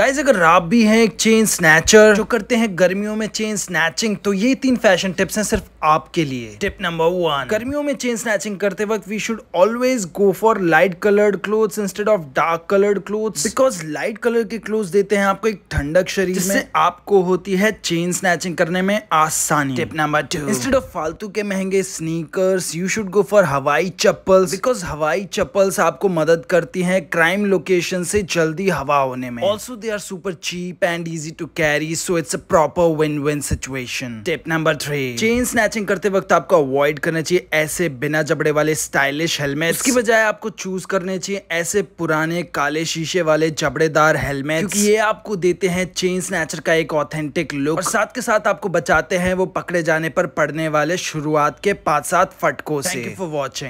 Guys अगर आप भी हैं एक चेन स्नैचर जो करते हैं गर्मियों में चेन स्नैचिंग तो ये तीन फैशन टिप्स हैं सिर्फ आपके लिए टिप नंबर वन गर्मियों में चेन स्नैचिंग करते वक्त we should always go for light coloured clothes instead of dark coloured clothes because light colour के क्लोथ्स देते हैं आपको एक ठंडक शरीर जिससे आपको होती है चेन स्नैचिंग करने में आसानी tip number two instead of फालतू के महंगे sneakers you should go for hawai chappals because हवाई चप्पल्स आपको मदद करती है क्राइम लोकेशन से जल्दी हवा होने में also they they are super cheap and easy to carry so it's a proper win-win situation. Tip number three. Chain snatching करते वक्त आपको अवॉइड करना चाहिए ऐसे बिना जबड़े वाले स्टाइलिश हेलमेट इसकी बजाय आपको चूज करने चाहिए ऐसे पुराने काले शीशे वाले जबड़ेदार हेलमेट क्योंकि ये आपको देते हैं चेन स्नैचर का एक ऑथेंटिक लुक और साथ के साथ आपको बचाते हैं वो पकड़े जाने पर पड़ने वाले शुरुआत के पाँच सात फटकों से फॉर वॉचिंग